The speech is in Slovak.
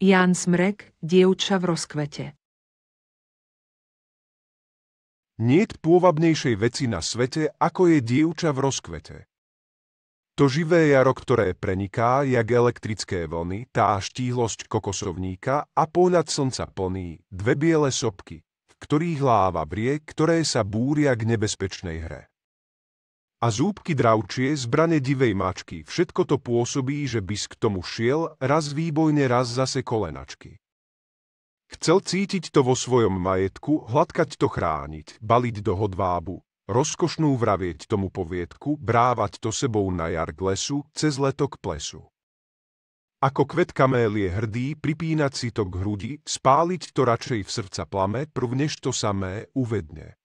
Jan Smrek, dievča v rozkvete. Niet pôvabnejšej veci na svete, ako je dievča v rozkvete. To živé jaro, ktoré preniká, jak elektrické vlny, tá štíhlosť kokosovníka a pohľad slnca plný, dve biele sopky, v ktorých láva brie, ktoré sa búria k nebezpečnej hre a zúbky dravčie zbrane divej mačky, všetko to pôsobí, že bys k tomu šiel, raz výbojne, raz zase kolenačky. Chcel cítiť to vo svojom majetku, hladkať to chrániť, baliť do hodvábu, rozkošnú vravieť tomu poviedku, brávať to sebou na jar k lesu, cez leto k plesu. Ako kvet je hrdý, pripínať si to k hrudi, spáliť to radšej v srdca plame, prvnež to samé uvedne.